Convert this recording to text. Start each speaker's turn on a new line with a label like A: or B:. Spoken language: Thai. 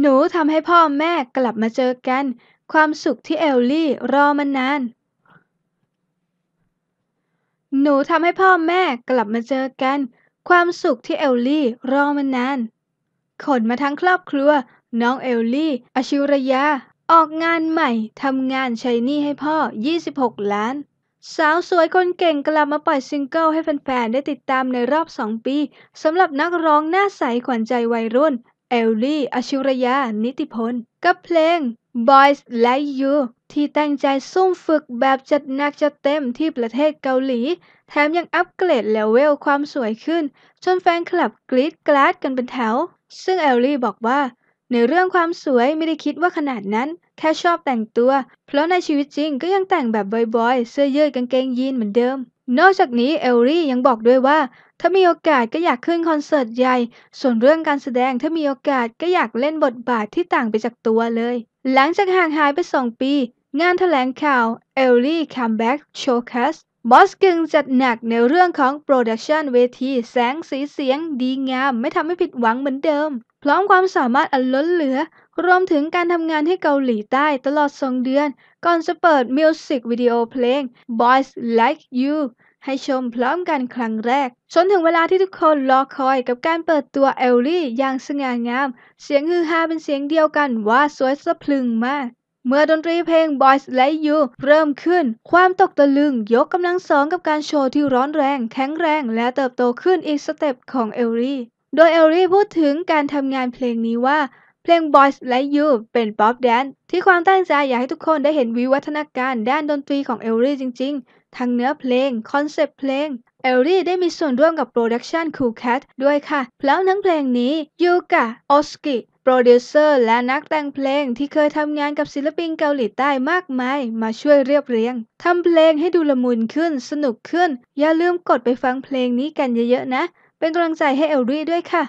A: หนูทำให้พ่อแม่กลับมาเจอกัน ความสุขที่เอลลี่รอมานาน หนูทำให้พ่อแม่กลับมาเจอกัน ความสุขที่เอลลี่รอมานาน ขนมาทั้งครอบครัว น้องเอลลี่ อชิรยาออกงานใหม่ทำงานใช้หนี้ให้พ่อ 26 ล้าน สาวสวยคนเก่งกลับมาปล่อยซิงเกิลให้แฟนๆได้ติดตามในรอบ 2 ปีสำหรับนักร้องหน้าใสขวัญใจวัยรุ่นเอลลี่ อชิรยา นิติพลกับเพลง Boys Like You ที่ตั้งใจซุ่มฝึกแบบจัดหนักจัดเต็มที่ประเทศเกาหลี แถมยังอัปเกรดเลเวลความสวยขึ้นจนแฟนคลับกรี๊ดกราดกันเป็นแถว ซึ่งเอลลี่บอกว่า ในเรื่องความสวยไม่ได้คิดว่าขนาดนั้น แค่ชอบแต่งตัว เพราะในชีวิตจริงก็ยังแต่งแบบบอยๆ เสื้อยืดกางเกงยีนเหมือนเดิมนอกจากนี้เอลลี่ยังบอกด้วยว่าถ้ามีโอกาสก็อยากขึ้นคอนเสิร์ตใหญ่ ส่วนเรื่องการแสดงถ้ามีโอกาสก็อยากเล่นบทบาทที่ต่างไปจากตัวเลย หลังจากห่างหายไป 2 ปี งานถแถลงข่าวเอลลี่คัมแบ็กโชว์คัสบอสกึงจัดหนักในเรื่องของโปรดักชันเวทีแสงสีเสียงดีงามไม่ทำให้ผิดหวังเหมือนเดิม พร้อมความสามารถอันล้นเหลือรวมถึงการทำงานให้เกาหลีใต้ตลอดสองเดือน ก่อนจะเปิดมิวสิกวิดีโอเพลง Boys Like You ให้ชมพร้อมกันครั้งแรก จนถึงเวลาที่ทุกคนรอคอยกับการเปิดตัวเอลลี่อย่างสง่างาม เสียงฮือฮาเป็นเสียงเดียวกันว่าสวยสะพรึงมาก เมื่อดนตรีเพลง Boys Like You เริ่มขึ้น ความตกตะลึงยกกำลังสองกับการโชว์ที่ร้อนแรง แข็งแรง และเติบโตขึ้นอีกสเต็ปของเอลลี่ โดยเอลลี่พูดถึงการทำงานเพลงนี้ว่าเพลง Boys Like You เป็นป๊อปแดนที่ความตั้งใจอยากให้ทุกคนได้เห็นวิวัฒนาการด้านดนตรีของเอลลี่จริงๆ ทั้งเนื้อเพลง คอนเซปต์เพลงเอลลี่ได้มีส่วนร่วมกับโปรดักชันคูแคทด้วยค่ะ แล้วทั้งเพลงนี้ยูกะออสกิโปรดิวเซอร์และนักแต่งเพลงที่เคยทำงานกับศิลปินเกาหลีใต้มากมายมาช่วยเรียบเรียง ทำเพลงให้ดูละมุนขึ้นสนุกขึ้น อย่าลืมกดไปฟังเพลงนี้กันเยอะๆนะ เป็นกำลังใจให้เอลลี่ด้วยค่ะ